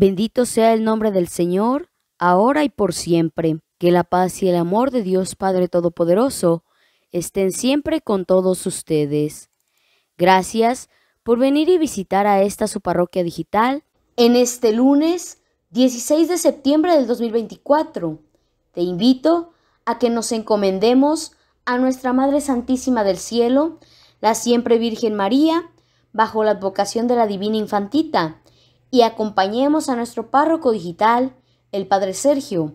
Bendito sea el nombre del Señor, ahora y por siempre. Que la paz y el amor de Dios Padre Todopoderoso estén siempre con todos ustedes. Gracias por venir y visitar a esta su parroquia digital en este lunes 16 de septiembre del 2024. Te invito a que nos encomendemos a nuestra Madre Santísima del Cielo, la siempre Virgen María, bajo la advocación de la Divina Infantita y acompañemos a nuestro párroco digital, el Padre Sergio,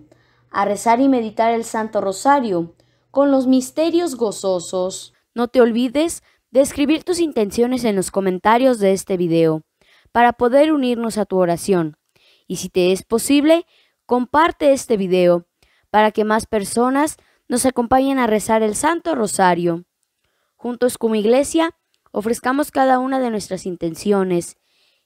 a rezar y meditar el Santo Rosario con los misterios gozosos. No te olvides de escribir tus intenciones en los comentarios de este video para poder unirnos a tu oración. Y si te es posible, comparte este video para que más personas nos acompañen a rezar el Santo Rosario. Juntos como iglesia, ofrezcamos cada una de nuestras intenciones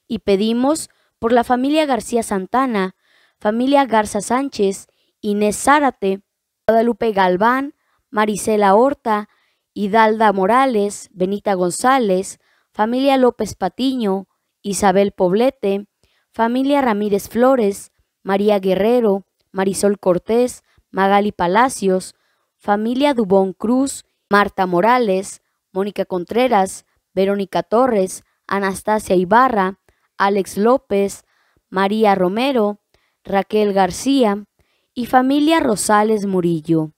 y pedimos por la familia García Santana, familia Garza Sánchez, Inés Zárate, Guadalupe Galván, Marisela Horta, Hidalda Morales, Benita González, familia López Patiño, Isabel Poblete, familia Ramírez Flores, María Guerrero, Marisol Cortés, Magali Palacios, familia Dubón Cruz, Marta Morales, Mónica Contreras, Verónica Torres, Anastasia Ibarra, Alex López, María Romero, Raquel García y familia Rosales Murillo.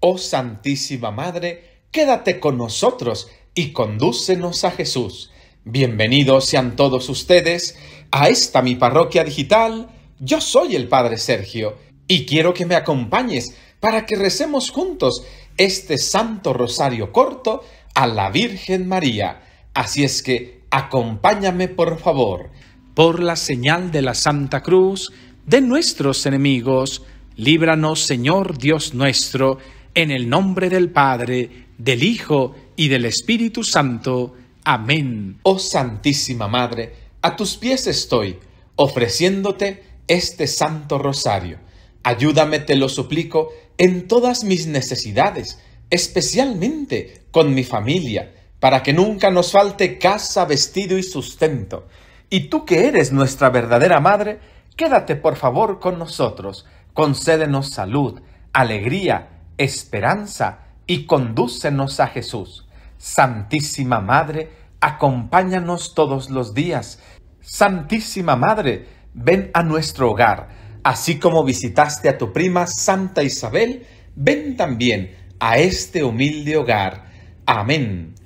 Oh Santísima Madre, quédate con nosotros y condúcenos a Jesús. Bienvenidos sean todos ustedes a esta mi parroquia digital. Yo soy el Padre Sergio y quiero que me acompañes para que recemos juntos este Santo Rosario corto a la Virgen María. Así es que Acompáñame, por favor, por la señal de la Santa Cruz, de nuestros enemigos, líbranos, Señor Dios nuestro, en el nombre del Padre, del Hijo y del Espíritu Santo. Amén. Oh Santísima Madre, a tus pies estoy, ofreciéndote este santo rosario. Ayúdame, te lo suplico, en todas mis necesidades, especialmente con mi familia para que nunca nos falte casa, vestido y sustento. Y tú que eres nuestra verdadera madre, quédate por favor con nosotros, concédenos salud, alegría, esperanza y condúcenos a Jesús. Santísima Madre, acompáñanos todos los días. Santísima Madre, ven a nuestro hogar. Así como visitaste a tu prima Santa Isabel, ven también a este humilde hogar. Amén.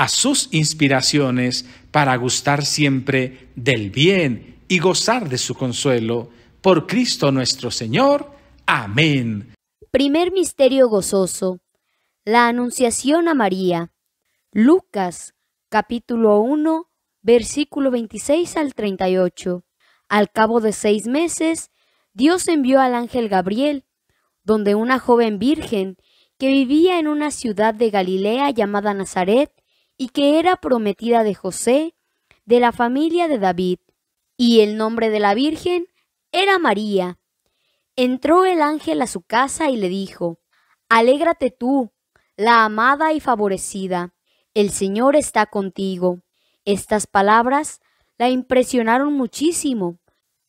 a sus inspiraciones para gustar siempre del bien y gozar de su consuelo. Por Cristo nuestro Señor. Amén. Primer Misterio Gozoso. La Anunciación a María. Lucas capítulo 1, versículo 26 al 38. Al cabo de seis meses, Dios envió al ángel Gabriel, donde una joven virgen que vivía en una ciudad de Galilea llamada Nazaret, y que era prometida de José, de la familia de David, y el nombre de la Virgen era María. Entró el ángel a su casa y le dijo, Alégrate tú, la amada y favorecida, el Señor está contigo. Estas palabras la impresionaron muchísimo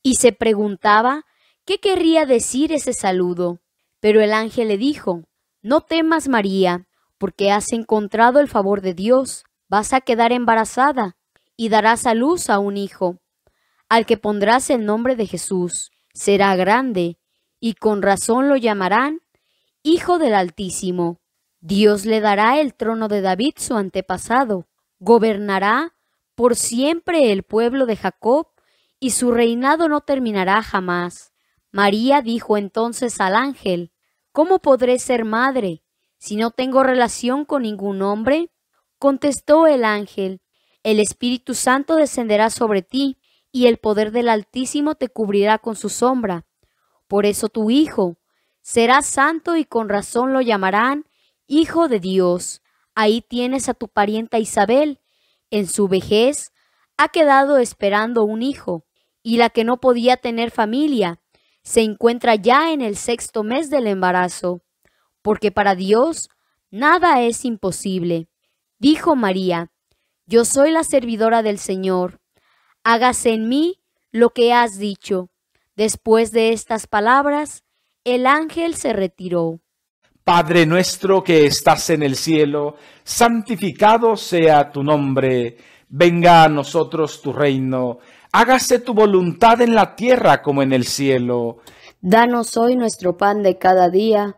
y se preguntaba qué querría decir ese saludo. Pero el ángel le dijo, No temas, María, porque has encontrado el favor de Dios, vas a quedar embarazada y darás a luz a un hijo, al que pondrás el nombre de Jesús. Será grande, y con razón lo llamarán Hijo del Altísimo. Dios le dará el trono de David su antepasado, gobernará por siempre el pueblo de Jacob, y su reinado no terminará jamás. María dijo entonces al ángel, ¿Cómo podré ser madre si no tengo relación con ningún hombre? Contestó el ángel, el Espíritu Santo descenderá sobre ti, y el poder del Altísimo te cubrirá con su sombra. Por eso tu Hijo será santo y con razón lo llamarán Hijo de Dios. Ahí tienes a tu parienta Isabel. En su vejez ha quedado esperando un hijo, y la que no podía tener familia se encuentra ya en el sexto mes del embarazo porque para Dios nada es imposible. Dijo María, Yo soy la servidora del Señor, hágase en mí lo que has dicho. Después de estas palabras, el ángel se retiró. Padre nuestro que estás en el cielo, santificado sea tu nombre, venga a nosotros tu reino, hágase tu voluntad en la tierra como en el cielo. Danos hoy nuestro pan de cada día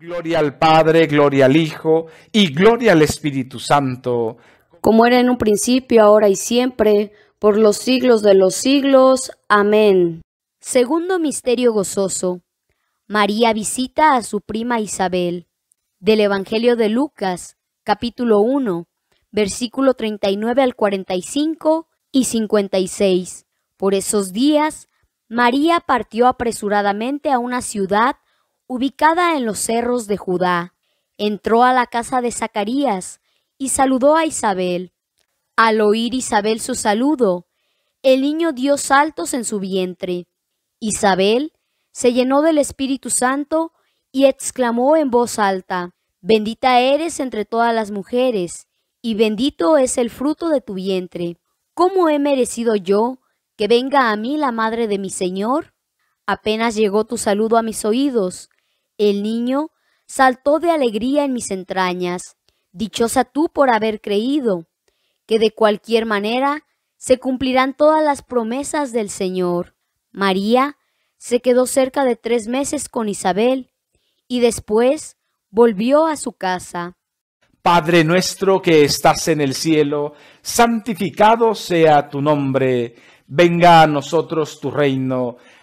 Gloria al Padre, gloria al Hijo y gloria al Espíritu Santo. Como era en un principio, ahora y siempre, por los siglos de los siglos. Amén. Segundo misterio gozoso. María visita a su prima Isabel. Del Evangelio de Lucas, capítulo 1, versículo 39 al 45 y 56. Por esos días, María partió apresuradamente a una ciudad ubicada en los cerros de Judá, entró a la casa de Zacarías y saludó a Isabel. Al oír Isabel su saludo, el niño dio saltos en su vientre. Isabel se llenó del Espíritu Santo y exclamó en voz alta, Bendita eres entre todas las mujeres, y bendito es el fruto de tu vientre. ¿Cómo he merecido yo que venga a mí la madre de mi Señor? Apenas llegó tu saludo a mis oídos, el niño saltó de alegría en mis entrañas. Dichosa tú por haber creído, que de cualquier manera se cumplirán todas las promesas del Señor. María se quedó cerca de tres meses con Isabel y después volvió a su casa. Padre nuestro que estás en el cielo, santificado sea tu nombre, venga a nosotros tu reino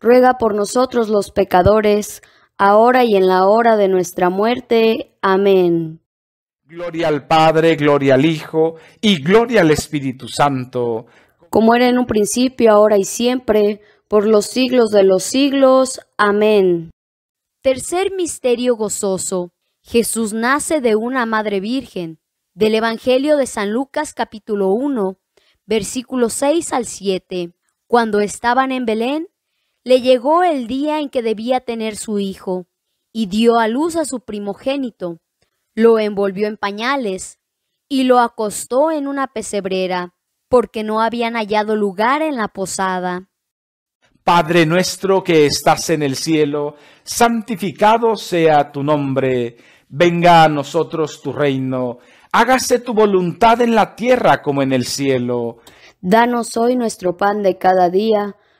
ruega por nosotros los pecadores, ahora y en la hora de nuestra muerte. Amén. Gloria al Padre, gloria al Hijo y gloria al Espíritu Santo. Como era en un principio, ahora y siempre, por los siglos de los siglos. Amén. Tercer misterio gozoso. Jesús nace de una madre virgen. Del Evangelio de San Lucas capítulo 1, versículos 6 al 7. Cuando estaban en Belén, le llegó el día en que debía tener su hijo, y dio a luz a su primogénito, lo envolvió en pañales, y lo acostó en una pesebrera, porque no habían hallado lugar en la posada. Padre nuestro que estás en el cielo, santificado sea tu nombre, venga a nosotros tu reino, hágase tu voluntad en la tierra como en el cielo. Danos hoy nuestro pan de cada día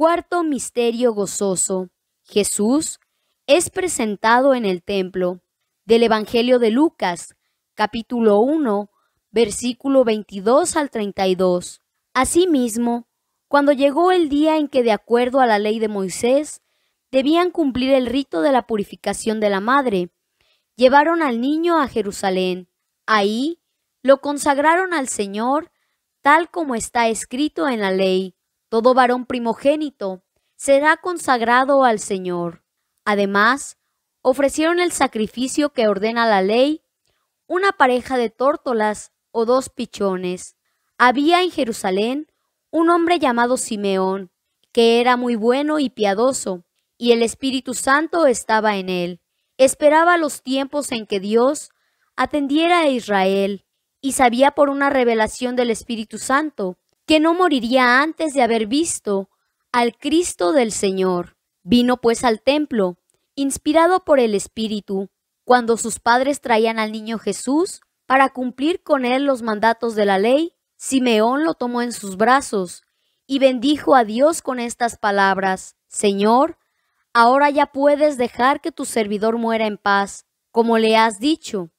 Cuarto misterio gozoso. Jesús es presentado en el templo. Del Evangelio de Lucas, capítulo 1, versículo 22 al 32. Asimismo, cuando llegó el día en que de acuerdo a la ley de Moisés debían cumplir el rito de la purificación de la madre, llevaron al niño a Jerusalén. Ahí lo consagraron al Señor, tal como está escrito en la ley todo varón primogénito será consagrado al Señor. Además, ofrecieron el sacrificio que ordena la ley, una pareja de tórtolas o dos pichones. Había en Jerusalén un hombre llamado Simeón, que era muy bueno y piadoso, y el Espíritu Santo estaba en él. Esperaba los tiempos en que Dios atendiera a Israel, y sabía por una revelación del Espíritu Santo que no moriría antes de haber visto al Cristo del Señor. Vino pues al templo, inspirado por el Espíritu, cuando sus padres traían al niño Jesús para cumplir con él los mandatos de la ley, Simeón lo tomó en sus brazos y bendijo a Dios con estas palabras, Señor, ahora ya puedes dejar que tu servidor muera en paz, como le has dicho,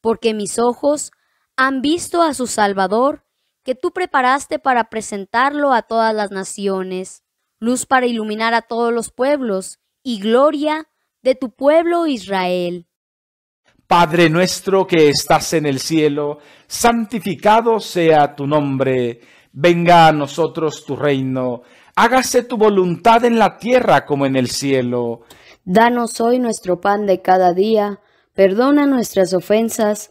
porque mis ojos han visto a su Salvador, que tú preparaste para presentarlo a todas las naciones, luz para iluminar a todos los pueblos y gloria de tu pueblo Israel. Padre nuestro que estás en el cielo, santificado sea tu nombre, venga a nosotros tu reino, hágase tu voluntad en la tierra como en el cielo. Danos hoy nuestro pan de cada día, perdona nuestras ofensas,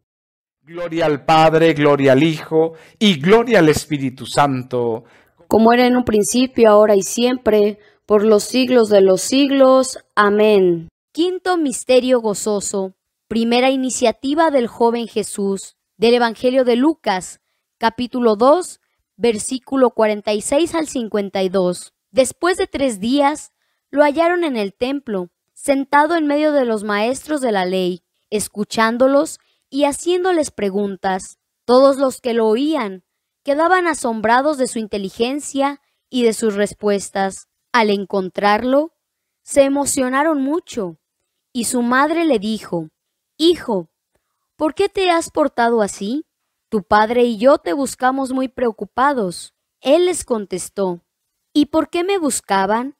Gloria al Padre, gloria al Hijo y gloria al Espíritu Santo. Como era en un principio, ahora y siempre, por los siglos de los siglos. Amén. Quinto Misterio Gozoso. Primera iniciativa del joven Jesús. Del Evangelio de Lucas, capítulo 2, versículo 46 al 52. Después de tres días, lo hallaron en el templo, sentado en medio de los maestros de la ley, escuchándolos y haciéndoles preguntas, todos los que lo oían quedaban asombrados de su inteligencia y de sus respuestas. Al encontrarlo, se emocionaron mucho, y su madre le dijo, Hijo, ¿por qué te has portado así? Tu padre y yo te buscamos muy preocupados. Él les contestó, ¿Y por qué me buscaban?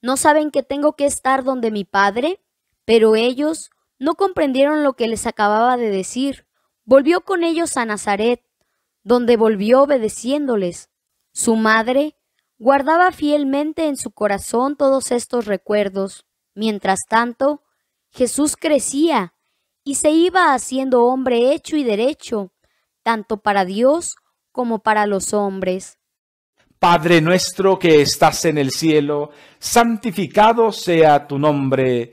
¿No saben que tengo que estar donde mi padre? Pero ellos no comprendieron lo que les acababa de decir. Volvió con ellos a Nazaret, donde volvió obedeciéndoles. Su madre guardaba fielmente en su corazón todos estos recuerdos. Mientras tanto, Jesús crecía y se iba haciendo hombre hecho y derecho, tanto para Dios como para los hombres. Padre nuestro que estás en el cielo, santificado sea tu nombre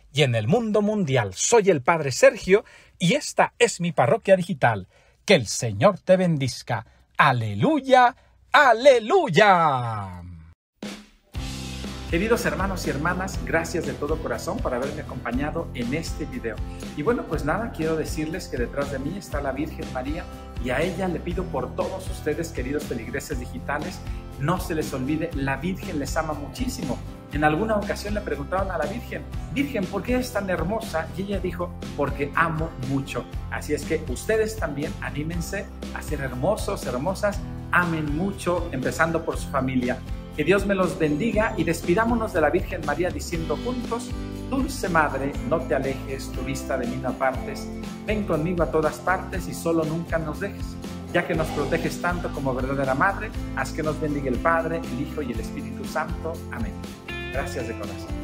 y en el mundo mundial. Soy el Padre Sergio y esta es mi parroquia digital. Que el Señor te bendizca. Aleluya, aleluya. Queridos hermanos y hermanas, gracias de todo corazón por haberme acompañado en este video. Y bueno, pues nada, quiero decirles que detrás de mí está la Virgen María y a ella le pido por todos ustedes, queridos feligreses digitales, no se les olvide, la Virgen les ama muchísimo en alguna ocasión le preguntaron a la Virgen, Virgen, ¿por qué es tan hermosa? Y ella dijo, porque amo mucho. Así es que ustedes también anímense a ser hermosos, hermosas, amen mucho, empezando por su familia. Que Dios me los bendiga y despidámonos de la Virgen María diciendo juntos, Dulce Madre, no te alejes, tu vista de mí no apartes, ven conmigo a todas partes y solo nunca nos dejes. Ya que nos proteges tanto como verdadera Madre, haz que nos bendiga el Padre, el Hijo y el Espíritu Santo. Amén. Gracias de corazón.